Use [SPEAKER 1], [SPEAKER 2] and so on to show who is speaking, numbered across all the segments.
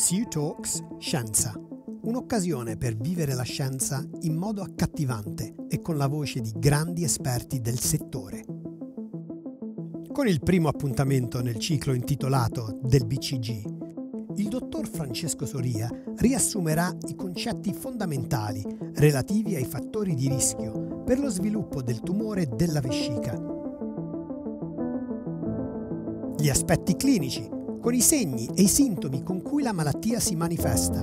[SPEAKER 1] SU Talks Scienza. Un'occasione per vivere la scienza in modo accattivante e con la voce di grandi esperti del settore. Con il primo appuntamento nel ciclo intitolato del BCG, il dottor Francesco Soria riassumerà i concetti fondamentali relativi ai fattori di rischio per lo sviluppo del tumore della vescica, gli aspetti clinici con i segni e i sintomi con cui la malattia si manifesta.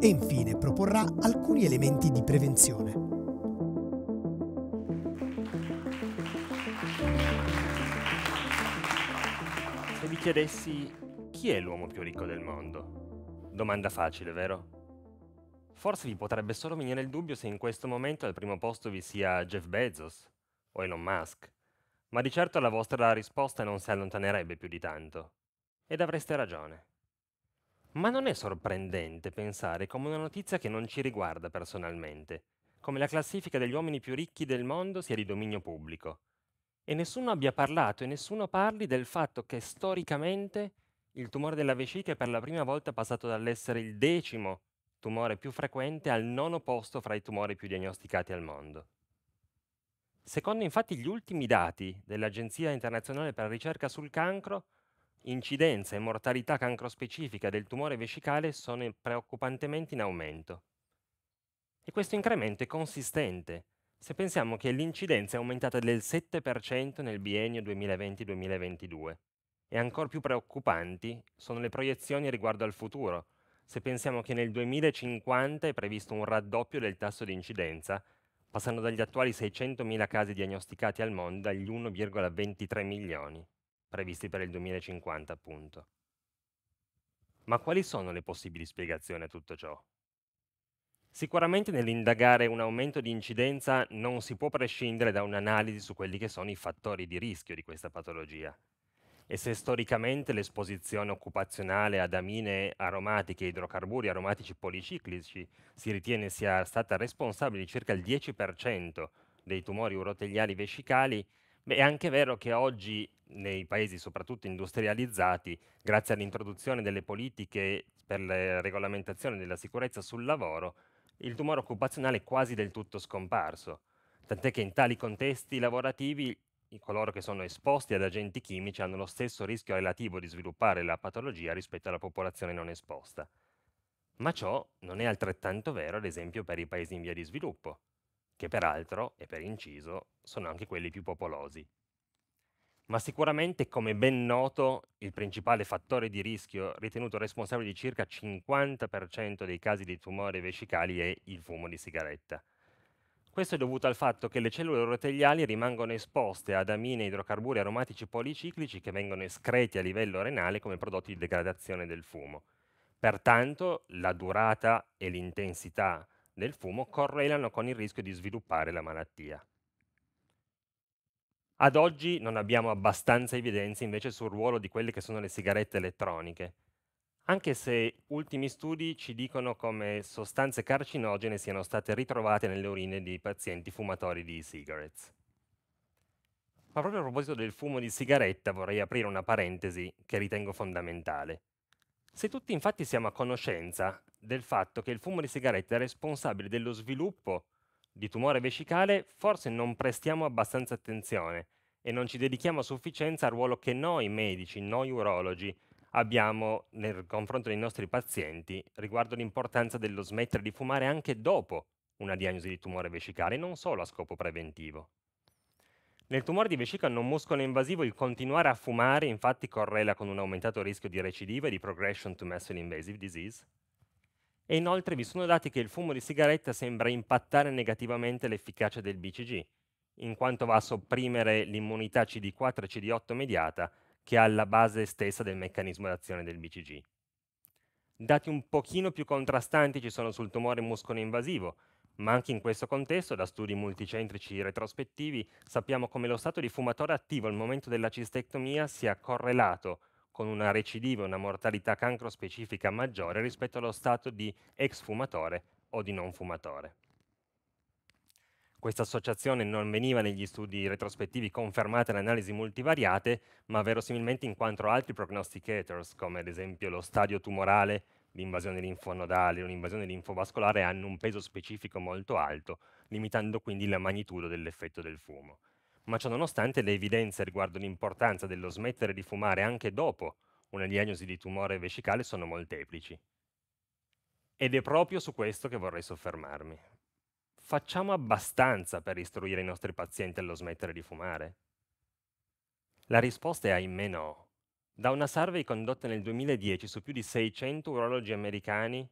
[SPEAKER 1] E infine proporrà alcuni elementi di prevenzione. Se vi chiedessi chi è l'uomo più ricco del mondo? Domanda facile, vero? Forse vi potrebbe solo venire il dubbio se in questo momento al primo posto vi sia Jeff Bezos o Elon Musk ma di certo la vostra risposta non si allontanerebbe più di tanto. Ed avreste ragione. Ma non è sorprendente pensare come una notizia che non ci riguarda personalmente, come la classifica degli uomini più ricchi del mondo sia di dominio pubblico, e nessuno abbia parlato e nessuno parli del fatto che storicamente il tumore della vescica è per la prima volta passato dall'essere il decimo tumore più frequente al nono posto fra i tumori più diagnosticati al mondo. Secondo infatti gli ultimi dati dell'Agenzia internazionale per la ricerca sul cancro, incidenza e mortalità cancrospecifica del tumore vescicale sono preoccupantemente in aumento. E questo incremento è consistente se pensiamo che l'incidenza è aumentata del 7% nel biennio 2020-2022. E ancora più preoccupanti sono le proiezioni riguardo al futuro, se pensiamo che nel 2050 è previsto un raddoppio del tasso di incidenza passando dagli attuali 600.000 casi diagnosticati al mondo agli 1,23 milioni previsti per il 2050, appunto. Ma quali sono le possibili spiegazioni a tutto ciò? Sicuramente nell'indagare un aumento di incidenza non si può prescindere da un'analisi su quelli che sono i fattori di rischio di questa patologia, e se storicamente l'esposizione occupazionale ad amine aromatiche idrocarburi aromatici policiclici si ritiene sia stata responsabile di circa il 10% dei tumori uroteliali vescicali, beh, è anche vero che oggi nei paesi soprattutto industrializzati, grazie all'introduzione delle politiche per la regolamentazione della sicurezza sul lavoro, il tumore occupazionale è quasi del tutto scomparso. Tant'è che in tali contesti lavorativi coloro che sono esposti ad agenti chimici hanno lo stesso rischio relativo di sviluppare la patologia rispetto alla popolazione non esposta. Ma ciò non è altrettanto vero, ad esempio, per i paesi in via di sviluppo, che peraltro, e per inciso, sono anche quelli più popolosi. Ma sicuramente, come ben noto, il principale fattore di rischio ritenuto responsabile di circa il 50% dei casi di tumori vescicali è il fumo di sigaretta. Questo è dovuto al fatto che le cellule epiteliali rimangono esposte ad amine, idrocarburi aromatici policiclici che vengono escreti a livello renale come prodotti di degradazione del fumo. Pertanto la durata e l'intensità del fumo correlano con il rischio di sviluppare la malattia. Ad oggi non abbiamo abbastanza evidenze invece sul ruolo di quelle che sono le sigarette elettroniche, anche se ultimi studi ci dicono come sostanze carcinogene siano state ritrovate nelle urine di pazienti fumatori di e-cigarettes. Ma proprio a proposito del fumo di sigaretta vorrei aprire una parentesi che ritengo fondamentale. Se tutti infatti siamo a conoscenza del fatto che il fumo di sigaretta è responsabile dello sviluppo di tumore vescicale, forse non prestiamo abbastanza attenzione e non ci dedichiamo a sufficienza al ruolo che noi medici, noi urologi, abbiamo nel confronto dei nostri pazienti riguardo l'importanza dello smettere di fumare anche dopo una diagnosi di tumore vescicale, non solo a scopo preventivo. Nel tumore di vescica non muscolo invasivo il continuare a fumare infatti correla con un aumentato rischio di recidiva e di progression to muscle invasive disease. E inoltre vi sono dati che il fumo di sigaretta sembra impattare negativamente l'efficacia del BCG, in quanto va a sopprimere l'immunità CD4 e CD8 mediata che è alla base stessa del meccanismo d'azione del BCG. Dati un pochino più contrastanti ci sono sul tumore muscolo-invasivo, ma anche in questo contesto, da studi multicentrici retrospettivi, sappiamo come lo stato di fumatore attivo al momento della cistectomia sia correlato con una recidiva e una mortalità cancro specifica maggiore rispetto allo stato di ex fumatore o di non fumatore. Questa associazione non veniva negli studi retrospettivi confermata in analisi multivariate, ma verosimilmente in quanto altri prognosticators, come ad esempio lo stadio tumorale, l'invasione linfonodale, l'invasione linfovascolare, hanno un peso specifico molto alto, limitando quindi la magnitudo dell'effetto del fumo. Ma ciò nonostante le evidenze riguardo l'importanza dello smettere di fumare anche dopo una diagnosi di tumore vescicale sono molteplici. Ed è proprio su questo che vorrei soffermarmi facciamo abbastanza per istruire i nostri pazienti allo smettere di fumare? La risposta è ahimè no. Da una survey condotta nel 2010 su più di 600 urologi americani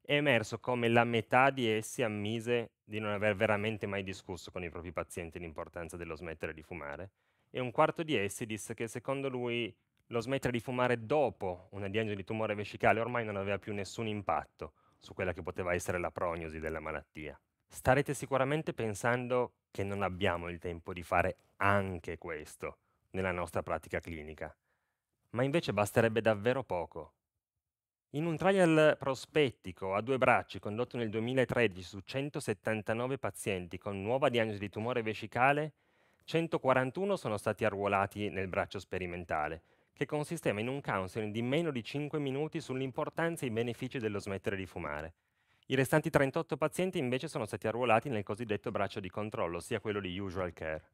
[SPEAKER 1] è emerso come la metà di essi ammise di non aver veramente mai discusso con i propri pazienti l'importanza dello smettere di fumare e un quarto di essi disse che secondo lui lo smettere di fumare dopo una diagnosi di tumore vescicale ormai non aveva più nessun impatto su quella che poteva essere la prognosi della malattia starete sicuramente pensando che non abbiamo il tempo di fare anche questo nella nostra pratica clinica, ma invece basterebbe davvero poco. In un trial prospettico a due bracci condotto nel 2013 su 179 pazienti con nuova diagnosi di tumore vescicale, 141 sono stati arruolati nel braccio sperimentale, che consisteva in un counseling di meno di 5 minuti sull'importanza e i benefici dello smettere di fumare. I restanti 38 pazienti invece sono stati arruolati nel cosiddetto braccio di controllo, ossia quello di usual care.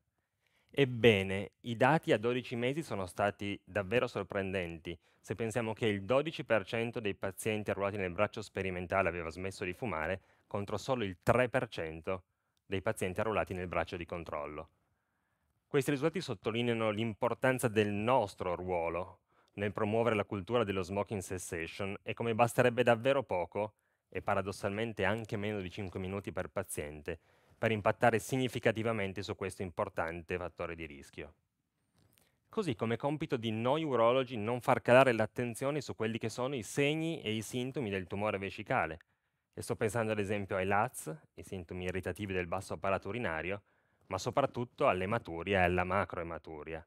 [SPEAKER 1] Ebbene, i dati a 12 mesi sono stati davvero sorprendenti, se pensiamo che il 12% dei pazienti arruolati nel braccio sperimentale aveva smesso di fumare, contro solo il 3% dei pazienti arruolati nel braccio di controllo. Questi risultati sottolineano l'importanza del nostro ruolo nel promuovere la cultura dello smoking cessation e come basterebbe davvero poco e paradossalmente anche meno di 5 minuti per paziente, per impattare significativamente su questo importante fattore di rischio. Così come compito di noi urologi non far calare l'attenzione su quelli che sono i segni e i sintomi del tumore vescicale. E sto pensando ad esempio ai LATS, i sintomi irritativi del basso apparato urinario, ma soprattutto all'ematuria e alla macroematuria.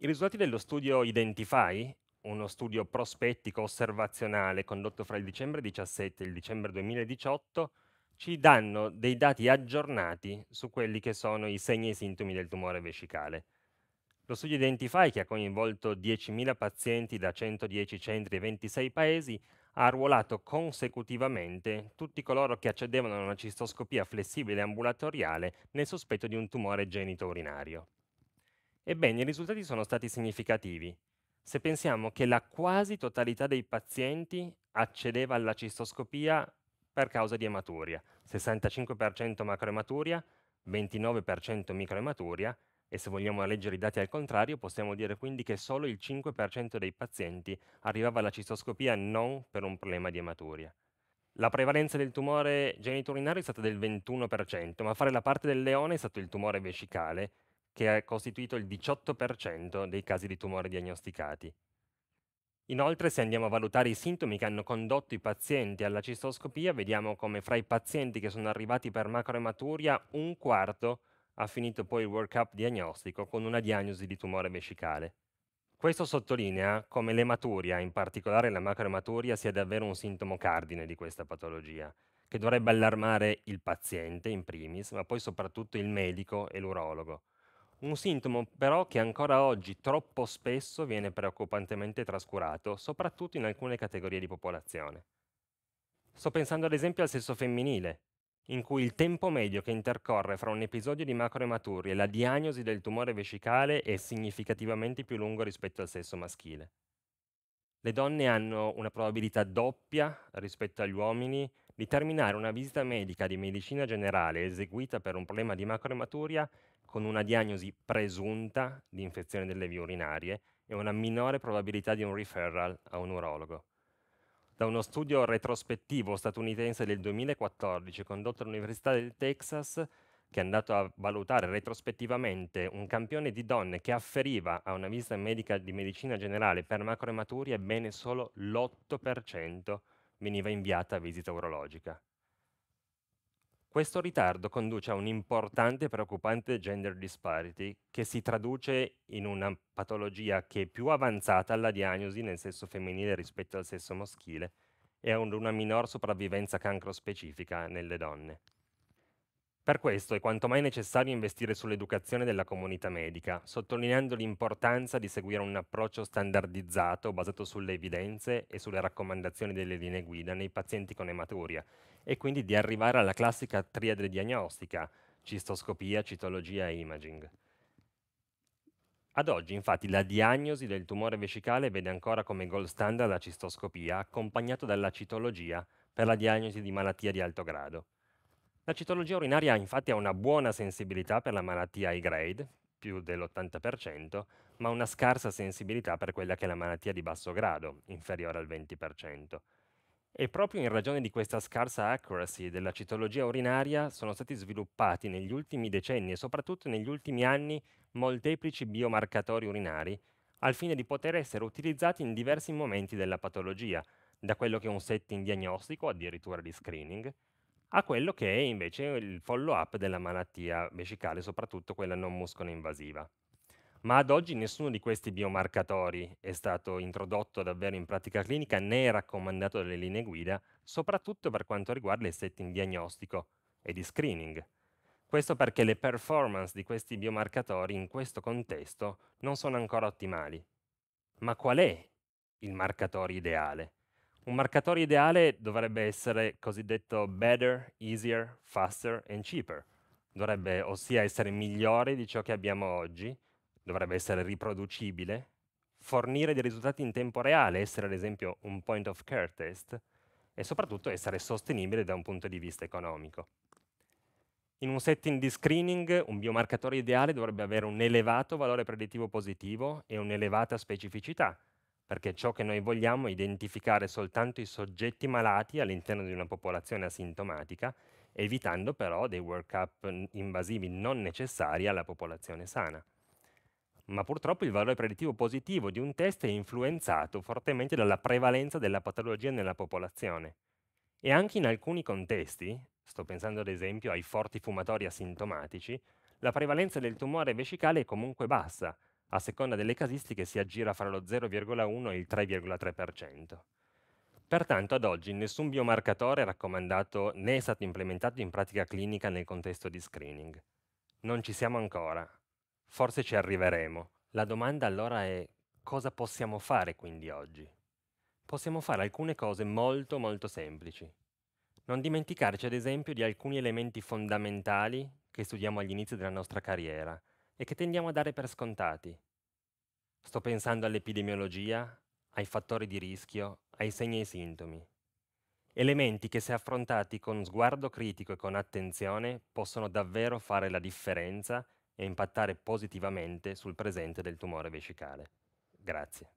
[SPEAKER 1] I risultati dello studio Identify uno studio prospettico osservazionale condotto fra il dicembre 2017 e il dicembre 2018 ci danno dei dati aggiornati su quelli che sono i segni e i sintomi del tumore vescicale. Lo studio Identify, che ha coinvolto 10.000 pazienti da 110 centri e 26 paesi, ha arruolato consecutivamente tutti coloro che accedevano a una cistoscopia flessibile ambulatoriale nel sospetto di un tumore genito urinario. Ebbene, i risultati sono stati significativi se pensiamo che la quasi totalità dei pazienti accedeva alla cistoscopia per causa di ematuria, 65% macroematuria, 29% microematuria e se vogliamo leggere i dati al contrario possiamo dire quindi che solo il 5% dei pazienti arrivava alla cistoscopia non per un problema di ematuria. La prevalenza del tumore geniturinario è stata del 21%, ma fare la parte del leone è stato il tumore vescicale, che ha costituito il 18% dei casi di tumore diagnosticati. Inoltre, se andiamo a valutare i sintomi che hanno condotto i pazienti alla cistoscopia, vediamo come fra i pazienti che sono arrivati per macroematuria, un quarto ha finito poi il workup diagnostico con una diagnosi di tumore vescicale. Questo sottolinea come l'ematuria, in particolare la macroematuria, sia davvero un sintomo cardine di questa patologia, che dovrebbe allarmare il paziente in primis, ma poi soprattutto il medico e l'urologo. Un sintomo però che ancora oggi troppo spesso viene preoccupantemente trascurato, soprattutto in alcune categorie di popolazione. Sto pensando ad esempio al sesso femminile, in cui il tempo medio che intercorre fra un episodio di macroematuria e la diagnosi del tumore vescicale è significativamente più lungo rispetto al sesso maschile. Le donne hanno una probabilità doppia rispetto agli uomini di terminare una visita medica di medicina generale eseguita per un problema di macroematuria con una diagnosi presunta di infezione delle vie urinarie e una minore probabilità di un referral a un urologo. Da uno studio retrospettivo statunitense del 2014 condotto all'Università del Texas, che è andato a valutare retrospettivamente un campione di donne che afferiva a una visita medica di medicina generale per macroematurie, ebbene solo l'8% veniva inviata a visita urologica. Questo ritardo conduce a un'importante e preoccupante gender disparity che si traduce in una patologia che è più avanzata alla diagnosi nel sesso femminile rispetto al sesso maschile e a una minor sopravvivenza cancro specifica nelle donne. Per questo è quanto mai necessario investire sull'educazione della comunità medica, sottolineando l'importanza di seguire un approccio standardizzato basato sulle evidenze e sulle raccomandazioni delle linee guida nei pazienti con ematuria e quindi di arrivare alla classica triade diagnostica, cistoscopia, citologia e imaging. Ad oggi, infatti, la diagnosi del tumore vescicale vede ancora come gold standard la cistoscopia, accompagnato dalla citologia per la diagnosi di malattia di alto grado. La citologia urinaria infatti ha una buona sensibilità per la malattia high grade, più dell'80%, ma una scarsa sensibilità per quella che è la malattia di basso grado, inferiore al 20%. E proprio in ragione di questa scarsa accuracy della citologia urinaria sono stati sviluppati negli ultimi decenni e soprattutto negli ultimi anni molteplici biomarcatori urinari al fine di poter essere utilizzati in diversi momenti della patologia, da quello che è un setting diagnostico, addirittura di screening, a quello che è invece il follow-up della malattia vescicale, soprattutto quella non muscolo-invasiva. Ma ad oggi nessuno di questi biomarcatori è stato introdotto davvero in pratica clinica né raccomandato dalle linee guida, soprattutto per quanto riguarda il setting diagnostico e di screening. Questo perché le performance di questi biomarcatori in questo contesto non sono ancora ottimali. Ma qual è il marcatore ideale? Un marcatore ideale dovrebbe essere cosiddetto better, easier, faster and cheaper. Dovrebbe ossia essere migliore di ciò che abbiamo oggi, dovrebbe essere riproducibile, fornire dei risultati in tempo reale, essere ad esempio un point of care test e soprattutto essere sostenibile da un punto di vista economico. In un setting di screening, un biomarcatore ideale dovrebbe avere un elevato valore predittivo positivo e un'elevata specificità, perché ciò che noi vogliamo è identificare soltanto i soggetti malati all'interno di una popolazione asintomatica, evitando però dei workup invasivi non necessari alla popolazione sana. Ma purtroppo il valore predittivo positivo di un test è influenzato fortemente dalla prevalenza della patologia nella popolazione. E anche in alcuni contesti, sto pensando ad esempio ai forti fumatori asintomatici, la prevalenza del tumore vescicale è comunque bassa, a seconda delle casistiche si aggira fra lo 0,1 e il 3,3%. Pertanto ad oggi nessun biomarcatore è raccomandato né è stato implementato in pratica clinica nel contesto di screening. Non ci siamo ancora. Forse ci arriveremo. La domanda allora è cosa possiamo fare quindi oggi? Possiamo fare alcune cose molto molto semplici. Non dimenticarci ad esempio di alcuni elementi fondamentali che studiamo all'inizio della nostra carriera, e che tendiamo a dare per scontati. Sto pensando all'epidemiologia, ai fattori di rischio, ai segni e ai sintomi. Elementi che se affrontati con sguardo critico e con attenzione possono davvero fare la differenza e impattare positivamente sul presente del tumore vescicale. Grazie.